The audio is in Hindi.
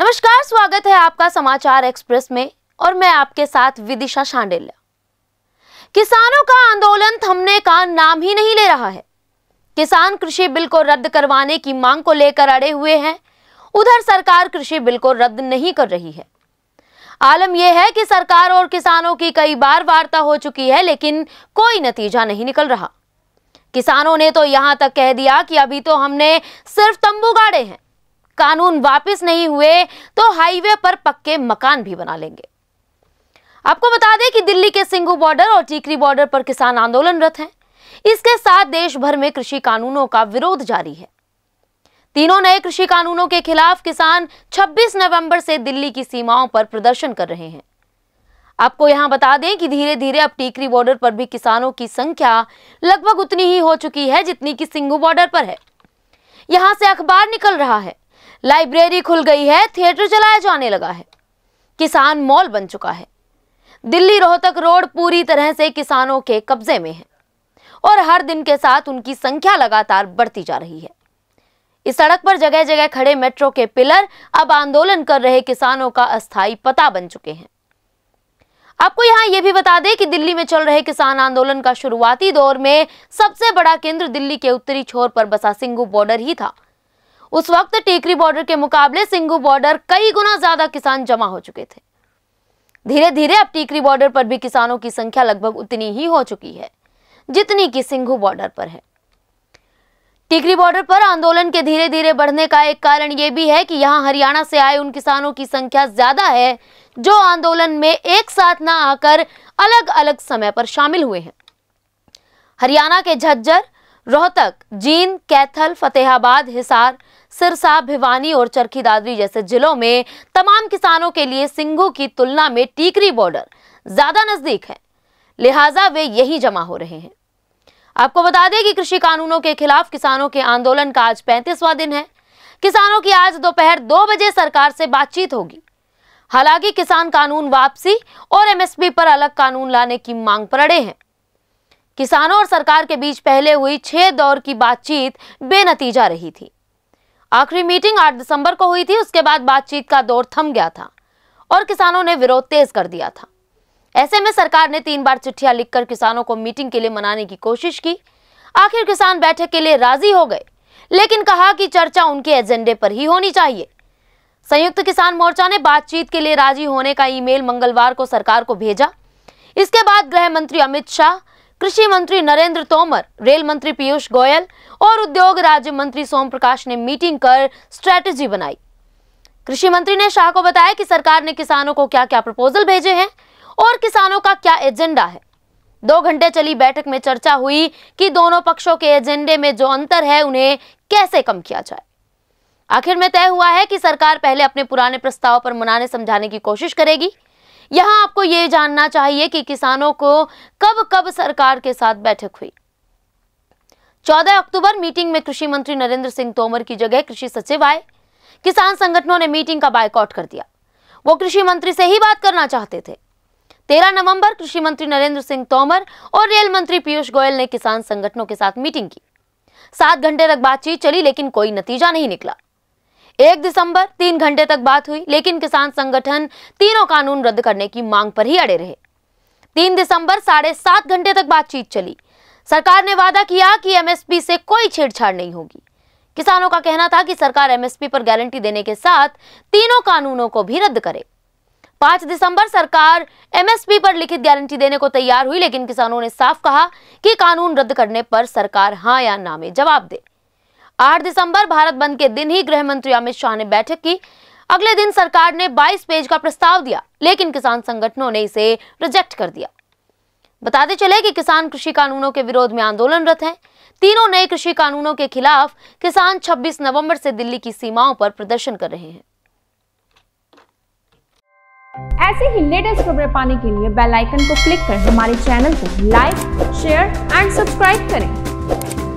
नमस्कार स्वागत है आपका समाचार एक्सप्रेस में और मैं आपके साथ विदिशा शांडिल्य किसानों का आंदोलन थमने का नाम ही नहीं ले रहा है किसान कृषि बिल को रद्द करवाने की मांग को लेकर अड़े हुए हैं उधर सरकार कृषि बिल को रद्द नहीं कर रही है आलम यह है कि सरकार और किसानों की कई बार वार्ता हो चुकी है लेकिन कोई नतीजा नहीं निकल रहा किसानों ने तो यहां तक कह दिया कि अभी तो हमने सिर्फ तंबू गाड़े हैं कानून वापस नहीं हुए तो हाईवे पर पक्के मकान भी बना लेंगे आपको बता दें कि दिल्ली के सिंगू बॉर्डर और टीकरी बॉर्डर पर किसान आंदोलनरत हैं इसके साथ देश भर में कृषि कानूनों का विरोध जारी है तीनों नए कृषि कानूनों के खिलाफ किसान 26 नवंबर से दिल्ली की सीमाओं पर प्रदर्शन कर रहे हैं आपको यहां बता दें कि धीरे धीरे अब टीकरी बॉर्डर पर भी किसानों की संख्या लगभग उतनी ही हो चुकी है जितनी की सिंगू बॉर्डर पर है यहां से अखबार निकल रहा है लाइब्रेरी खुल गई है थिएटर चलाया जाने लगा है किसान मॉल बन चुका है दिल्ली रोहतक रोड पूरी तरह से किसानों के कब्जे में है और हर दिन के साथ उनकी संख्या लगातार बढ़ती जा रही है इस सड़क पर जगह जगह खड़े मेट्रो के पिलर अब आंदोलन कर रहे किसानों का अस्थायी पता बन चुके हैं आपको यहाँ यह भी बता दें कि दिल्ली में चल रहे किसान आंदोलन का शुरुआती दौर में सबसे बड़ा केंद्र दिल्ली के उत्तरी छोर पर बसा सिंगू बॉर्डर ही था उस वक्त टेकरी बॉर्डर के मुकाबले सिंगू बॉर्डर कई गुना ज्यादा किसान जमा हो चुके थे धीरे धीरे अब टेकरी बॉर्डर पर भी किसानों की संख्या लगभग उतनी ही हो चुकी है जितनी की सिंघू बॉर्डर पर है टिकरी बॉर्डर पर आंदोलन के धीरे धीरे बढ़ने का एक कारण यह भी है कि यहां हरियाणा से आए उन किसानों की संख्या ज्यादा है जो आंदोलन में एक साथ ना आकर अलग अलग समय पर शामिल हुए हैं हरियाणा के झज्जर रोहतक जींद कैथल फतेहाबाद हिसार सिरसा भिवानी और चरखी दादरी जैसे जिलों में तमाम किसानों के लिए सिंघू की तुलना में टीकरी बॉर्डर ज्यादा नजदीक है लिहाजा वे यही जमा हो रहे हैं आपको बता दें कि कृषि कानूनों के खिलाफ किसानों के आंदोलन का आज पैंतीसवां दिन है किसानों की आज दोपहर दो बजे सरकार से बातचीत होगी हालांकि किसान कानून वापसी और एमएसपी पर अलग कानून लाने की मांग पर अड़े हैं किसानों और सरकार के बीच पहले हुई छह दौर की बातचीत बेनतीजा रही थी आखिरी मीटिंग 8 दिसंबर को हुई थी उसके बाद बातचीत का दौर थम गया था और किसानों ने विरोध तेज कर दिया था ऐसे में सरकार ने तीन बार चिट्ठियां लिखकर किसानों को मीटिंग के लिए मनाने की कोशिश की आखिर किसान बैठक के लिए राजी हो गए लेकिन कहा कि चर्चा उनके एजेंडे पर ही होनी चाहिए संयुक्त किसान मोर्चा ने बातचीत के लिए राजी होने का ईमेल मंगलवार को सरकार को भेजा इसके बाद गृह मंत्री अमित शाह कृषि मंत्री नरेंद्र तोमर रेल मंत्री पीयूष गोयल और उद्योग राज्य मंत्री सोम प्रकाश ने मीटिंग कर स्ट्रेटेजी बनाई कृषि मंत्री ने शाह को बताया कि सरकार ने किसानों को क्या क्या प्रपोजल भेजे हैं और किसानों का क्या एजेंडा है दो घंटे चली बैठक में चर्चा हुई कि दोनों पक्षों के एजेंडे में जो अंतर है उन्हें कैसे कम किया जाए आखिर में तय हुआ है कि सरकार पहले अपने पुराने प्रस्ताव पर मनाने समझाने की कोशिश करेगी यहाँ आपको ये जानना चाहिए कि किसानों को कब कब सरकार के साथ बैठक हुई 14 अक्टूबर मीटिंग में कृषि मंत्री नरेंद्र सिंह तोमर की जगह कृषि सचिव आए किसान संगठनों ने मीटिंग का बायकॉट कर दिया वो कृषि मंत्री से ही बात करना चाहते थे तेरह नवंबर कृषि मंत्री नरेंद्र सिंह तोमर और रेल मंत्री पीयूष गोयल ने किसान संगठनों के साथ मीटिंग की सात घंटे तक बातचीत चली लेकिन कोई नतीजा नहीं निकला एक दिसंबर तीन घंटे तक बात हुई लेकिन किसान संगठन तीनों कानून रद्द करने की मांग पर ही अड़े रहे तीन दिसंबर साढ़े सात घंटे तक बातचीत चली सरकार ने वादा किया कि एमएसपी से कोई छेड़छाड़ नहीं होगी किसानों का कहना था कि सरकार एमएसपी पर गारंटी देने के साथ तीनों कानूनों को भी रद्द करे पांच दिसंबर सरकार एमएसपी पर लिखित गारंटी देने को तैयार हुई लेकिन किसानों ने साफ कहा कि कानून रद्द करने पर सरकार हां या ना में जवाब दे 8 दिसंबर भारत बंद के दिन ही गृह मंत्री अमित शाह ने बैठक की अगले दिन सरकार ने 22 पेज का प्रस्ताव दिया लेकिन किसान संगठनों ने इसे रिजेक्ट कर दिया बताते चले कि किसान कृषि कानूनों के विरोध में आंदोलनरत हैं तीनों नए कृषि कानूनों के खिलाफ किसान 26 नवंबर से दिल्ली की सीमाओं पर प्रदर्शन कर रहे हैं ऐसे ही लेटेस्ट खबरें पाने के लिए बेलाइकन को क्लिक कर हमारे चैनल को लाइक शेयर एंड सब्सक्राइब करें